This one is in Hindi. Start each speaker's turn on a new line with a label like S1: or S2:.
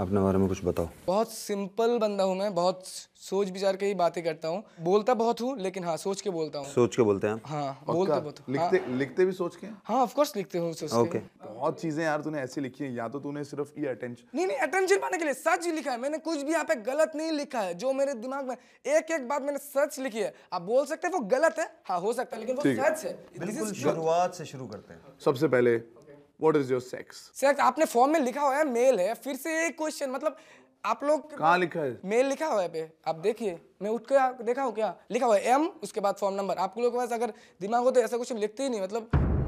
S1: अपने बारे में कुछ बताओ
S2: बहुत सिंपल बंदा हूँ मैं बहुत सोच विचार के ही बातें करता हूँ बोलता बहुत हूँ लेकिन हाँ सोच के बोलता हूँ
S1: सोच के बोलते हैं हाँ
S2: बोलता बहुत लिखते
S3: हाँ, लिखते भी सोच के हाँ ऑफ कोर्स लिखते हूँ सोच ओके बहुत चीजें यार तूने ऐसी लिखी है या तो तूने सिर्फ ये अटेंशन
S2: नहीं नहीं अटेंशन पाने के लिए सच लिखा है मैंने कुछ भी यहाँ पे गलत नहीं लिखा है जो मेरे दिमाग में एक एक बात मैंने सच लिखी है आप बोल सकते हैं वो गलत है हाँ हो सकता है लेकिन वो सच है
S1: शुरुआत से शुरू
S4: करते हैं सबसे पहले what is your sex
S2: sex आपने फॉर्म में लिखा हुआ है मेल है फिर से एक क्वेश्चन मतलब आप लोग
S4: कहाँ लिखा है
S2: मेल लिखा हुआ है पे आप देखिए मैं उठ के देखा हूँ क्या लिखा हुआ है एम उसके बाद फॉर्म नंबर आप लोगों के पास अगर दिमाग हो तो ऐसा कुछ लिखते ही नहीं मतलब